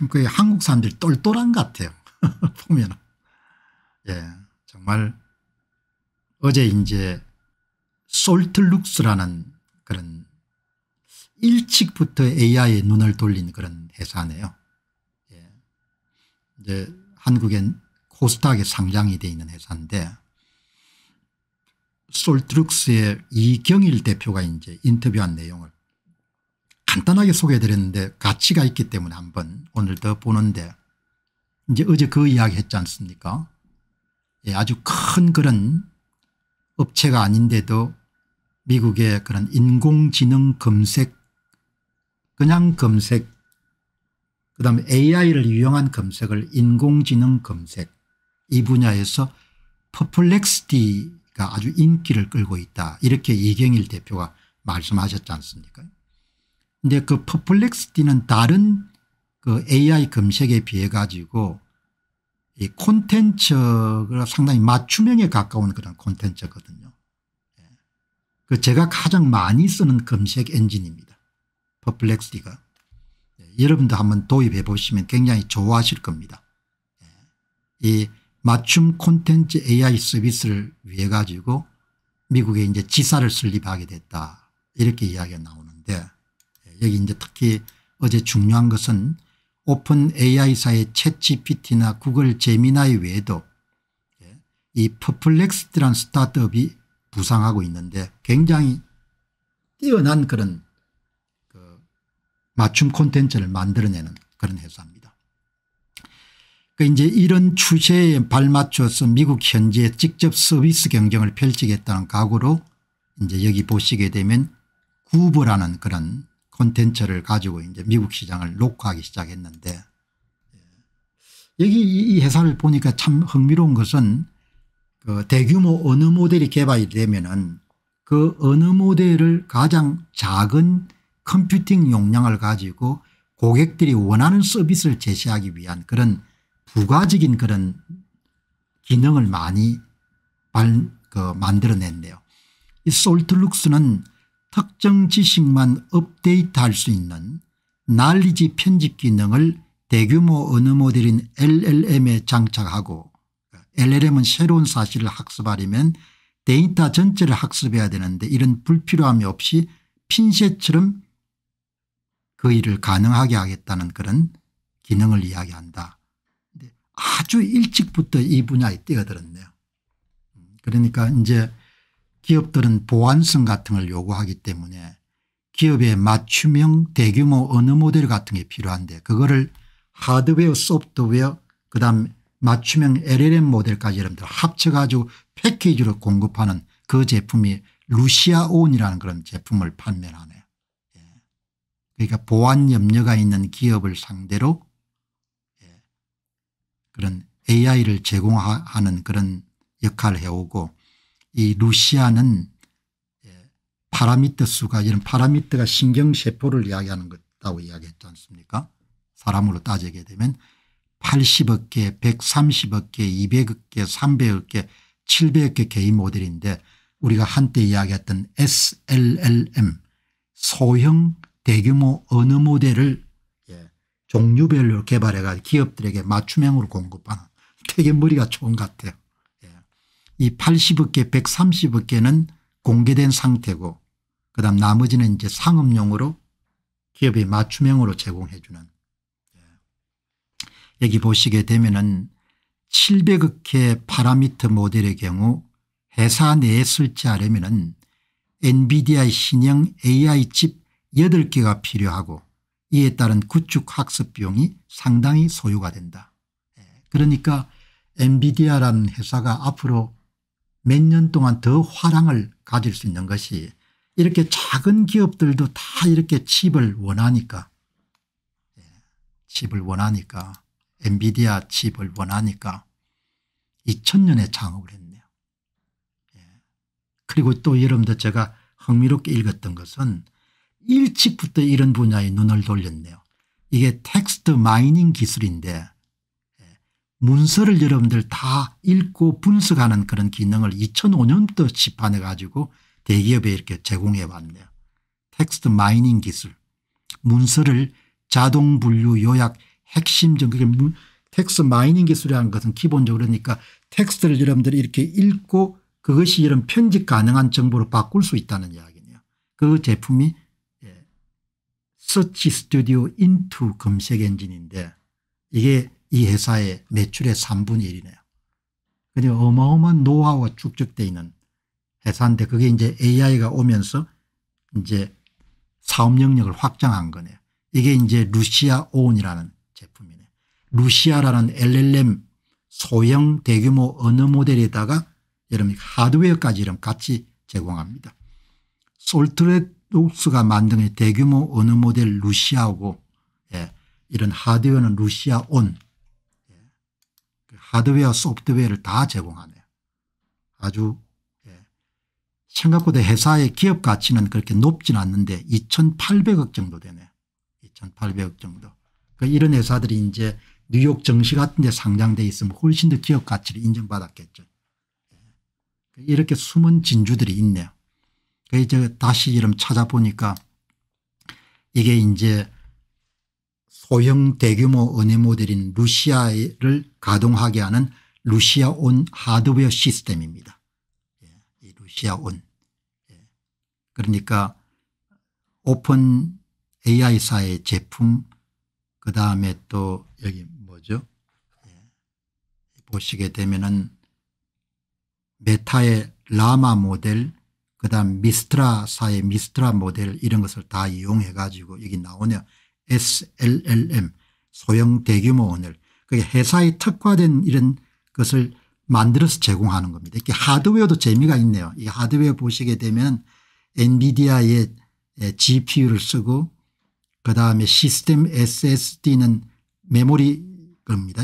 참그 한국 사람들이 똘똘한 것 같아요. 보면. 예. 정말 어제 이제 솔트룩스라는 그런 일찍부터 AI에 눈을 돌린 그런 회사네요. 예. 이제 한국엔 코스닥에 상장이 돼 있는 회사인데 솔트룩스의 이경일 대표가 이제 인터뷰한 내용을 간단하게 소개해드렸는데 가치가 있기 때문에 한번 오늘 더 보는데 이제 어제 그 이야기 했지 않습니까 예, 아주 큰 그런 업체가 아닌데도 미국의 그런 인공지능 검색 그냥 검색 그다음에 AI를 이용한 검색을 인공지능 검색 이 분야에서 퍼플렉스티가 아주 인기를 끌고 있다 이렇게 이경일 대표가 말씀하셨지 않습니까 근데 그 퍼플렉스티는 다른 그 AI 검색에 비해 가지고 이 콘텐츠가 상당히 맞춤형에 가까운 그런 콘텐츠거든요. 예. 그 제가 가장 많이 쓰는 검색 엔진입니다. 퍼플렉스티가. 예, 여러분도 한번 도입해 보시면 굉장히 좋아하실 겁니다. 예. 이 맞춤 콘텐츠 AI 서비스를 위해 가지고 미국에 이제 지사를 설립하게 됐다 이렇게 이야기가 나오는데 여기 이제 특히 어제 중요한 것은 오픈 AI사의 채치 p t 나 구글 제미나이 외에도 이 퍼플렉스티란 스타트업이 부상하고 있는데 굉장히 뛰어난 그런 그 맞춤 콘텐츠를 만들어내는 그런 회사입니다. 그 이제 이런 추세에 발맞춰서 미국 현지에 직접 서비스 경쟁을 펼치겠다는 각오로 이제 여기 보시게 되면 구브라는 그런 콘텐츠를 가지고 이제 미국 시장을 녹화하기 시작했는데 예. 여기 이 회사를 보니까 참 흥미로운 것은 그 대규모 어느 모델이 개발이 되면은 그 어느 모델을 가장 작은 컴퓨팅 용량을 가지고 고객들이 원하는 서비스를 제시하기 위한 그런 부가적인 그런 기능을 많이 발, 그 만들어냈네요. 이 솔트룩스는 특정 지식만 업데이트할 수 있는 난리지 편집 기능을 대규모 언어 모델인 LLM에 장착하고 LLM은 새로운 사실을 학습하려면 데이터 전체를 학습해야 되는데 이런 불필요함이 없이 핀셋처럼 그 일을 가능하게 하겠다는 그런 기능을 이야기한다. 아주 일찍부터 이 분야에 뛰어들었네요. 그러니까 이제 기업들은 보안성 같은 걸 요구하기 때문에 기업의 맞춤형 대규모 언어 모델 같은 게 필요한데 그거를 하드웨어 소프트웨어 그다음 맞춤형 LLM 모델까지 여러분들 합쳐가지고 패키지로 공급하는 그 제품이 루시아온이라는 그런 제품을 판매하네요. 예. 그러니까 보안 염려가 있는 기업을 상대로 예, 그런 AI를 제공하는 그런 역할을 해오고 이 루시아는 예, 파라미터 수가 이런 파라미터가 신경세포를 이야기하는 것이라고 이야기했지 않습니까 사람으로 따지게 되면 80억 개 130억 개 200억 개 300억 개 700억 개 개인 모델인데 우리가 한때 이야기했던 SLLM 소형 대규모 언어 모델을 예. 종류별로 개발해가 기업들에게 맞춤형으로 공급하는 되게 머리가 좋은 것 같아요. 이 80억 개 130억 개는 공개된 상태고 그다음 나머지는 이제 상업용으로 기업의 맞춤형으로 제공해 주는 예. 여기 보시게 되면은 700억 개 파라미터 모델의 경우 회사 내에 설치하려면은 엔비디아 신형 AI 칩 8개가 필요하고 이에 따른 구축 학습 비용이 상당히 소요가 된다. 예. 그러니까 엔비디아라는 회사가 앞으로 몇년 동안 더 화랑을 가질 수 있는 것이 이렇게 작은 기업들도 다 이렇게 칩을 원하니까 예, 칩을 원하니까 엔비디아 칩을 원하니까 2000년에 창업을 했네요. 예. 그리고 또 여러분들 제가 흥미롭게 읽었던 것은 일찍부터 이런 분야에 눈을 돌렸네요. 이게 텍스트 마이닝 기술인데 문서를 여러분들 다 읽고 분석하는 그런 기능을 2005년부터 시판해 가지고 대기업에 이렇게 제공해 왔네요. 텍스트 마이닝 기술 문서를 자동 분류 요약 핵심적 그게 그러니까 텍스트 마이닝 기술이라는 것은 기본적으로 그러니까 텍스트를 여러분들이 이렇게 읽고 그것이 이런 편집 가능한 정보로 바꿀 수 있다는 이야기네요. 그 제품이 서치 스튜디오 인투 검색 엔진인데 이게 이 회사의 매출의 3분의 1이네요. 그냥 어마어마한 노하우가 축적되어 있는 회사인데 그게 이제 AI가 오면서 이제 사업 영역을 확장한 거네요. 이게 이제 루시아 온이라는 제품이네요. 루시아라는 LLM 소형 대규모 언어 모델에다가 여러분 하드웨어까지 이런 같이 제공합니다. 솔트레독스가 만든 대규모 언어 모델 루시아고 예, 이런 하드웨어는 루시아 온 하드웨어 소프트웨어를 다 제공하네요. 아주 예. 생각보다 회사의 기업 가치는 그렇게 높진 않는데 2800억 정도 되네요. 2800억 정도. 그러니까 이런 회사들이 이제 뉴욕 정시 같은 데 상장돼 있으면 훨씬 더 기업 가치를 인정받았겠죠. 예. 이렇게 숨은 진주들이 있네요. 그래서 다시 이름 찾아보니까 이게 이제 소형 대규모 은행 모델인 루시아를 가동하게 하는 루시아온 하드웨어 시스템입니다. 예, 루시아온. 예. 그러니까 오픈 AI사의 제품 그다음에 또 여기 뭐죠 예. 보시게 되면은 메타의 라마 모델 그다음 미스트라사의 미스트라 모델 이런 것을 다 이용해 가지고 여기 나오네요. SLLM 소형 대규모 언어 그게 회사에 특화된 이런 것을 만들어서 제공하는 겁니다. 이렇게 하드웨어도 재미가 있네요. 이 하드웨어 보시게 되면 엔비디아의 GPU를 쓰고 그다음에 시스템 SSD는 메모리 겁니다.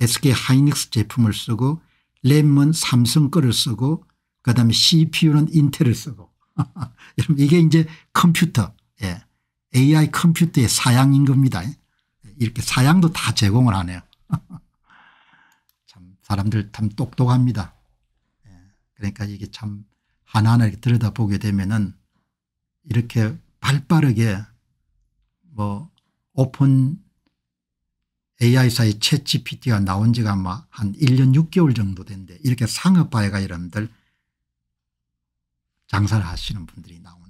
SK 하이닉스 제품을 쓰고 램은 삼성 거를 쓰고 그다음에 CPU는 인텔을 쓰고 여러분 이게 이제 컴퓨터 예. AI 컴퓨터의 사양인 겁니다. 이렇게 사양도 다 제공을 하네요. 참 사람들 참 똑똑합니다. 예, 그러니까 이게 참 하나하나 이렇게 들여다보게 되면은 이렇게 발빠르게 뭐 오픈 AI사의 채 GPT가 나온 지가 아마 한 1년 6개월 정도 된데 이렇게 상업화해가 이런들 장사를 하시는 분들이 나오는